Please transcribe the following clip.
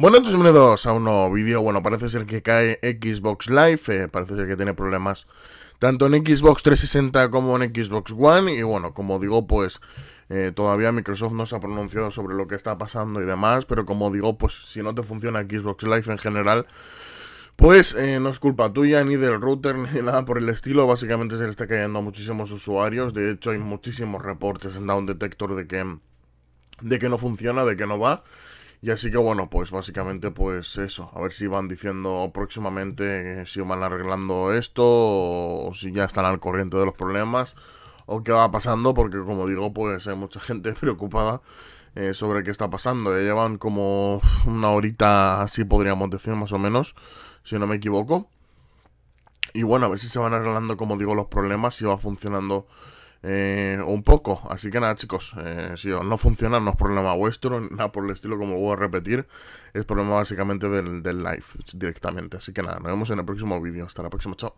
Bueno, entonces bienvenidos a un nuevo vídeo. Bueno, parece ser que cae Xbox Live, eh, parece ser que tiene problemas tanto en Xbox 360 como en Xbox One. Y bueno, como digo, pues eh, todavía Microsoft no se ha pronunciado sobre lo que está pasando y demás. Pero como digo, pues si no te funciona Xbox Live en general, pues eh, no es culpa tuya, ni del router, ni nada por el estilo. Básicamente se le está cayendo a muchísimos usuarios. De hecho, hay muchísimos reportes en Down Detector de que, de que no funciona, de que no va. Y así que bueno, pues básicamente pues eso, a ver si van diciendo próximamente si van arreglando esto o si ya están al corriente de los problemas o qué va pasando, porque como digo, pues hay mucha gente preocupada eh, sobre qué está pasando. Ya llevan como una horita, así podríamos decir más o menos, si no me equivoco. Y bueno, a ver si se van arreglando, como digo, los problemas, si va funcionando eh, un poco. Así que nada, chicos, eh, si no funciona, no es problema vuestro, nada por el estilo, como voy a repetir, es problema básicamente del, del live directamente. Así que nada, nos vemos en el próximo vídeo. Hasta la próxima, chao.